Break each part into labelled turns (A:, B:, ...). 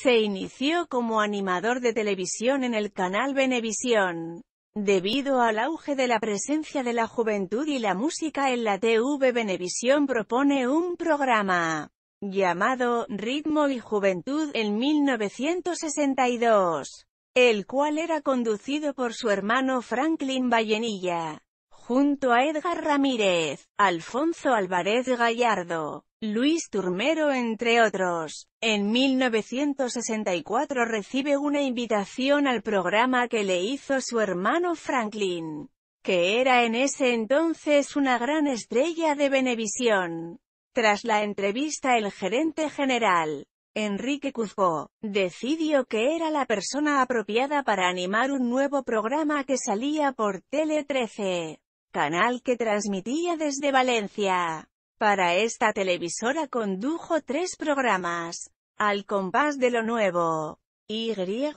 A: Se inició como animador de televisión en el canal Venevisión. Debido al auge de la presencia de la juventud y la música en la TV Venevisión propone un programa llamado Ritmo y Juventud en 1962, el cual era conducido por su hermano Franklin Vallenilla junto a Edgar Ramírez, Alfonso Álvarez Gallardo, Luis Turmero entre otros. En 1964 recibe una invitación al programa que le hizo su hermano Franklin, que era en ese entonces una gran estrella de Benevisión. Tras la entrevista el gerente general, Enrique Cuzco, decidió que era la persona apropiada para animar un nuevo programa que salía por Tele 13 canal que transmitía desde Valencia. Para esta televisora condujo tres programas, Al compás de lo nuevo, y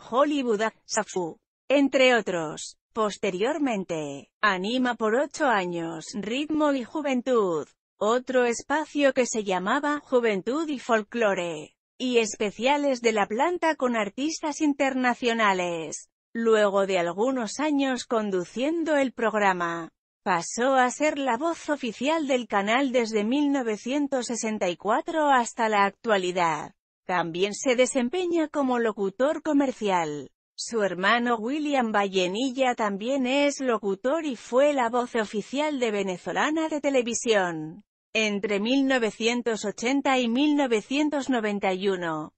A: Hollywood Safu, entre otros. Posteriormente, anima por ocho años Ritmo y Juventud, otro espacio que se llamaba Juventud y Folklore, y especiales de la planta con artistas internacionales. Luego de algunos años conduciendo el programa, Pasó a ser la voz oficial del canal desde 1964 hasta la actualidad. También se desempeña como locutor comercial. Su hermano William Vallenilla también es locutor y fue la voz oficial de Venezolana de Televisión. Entre 1980 y 1991,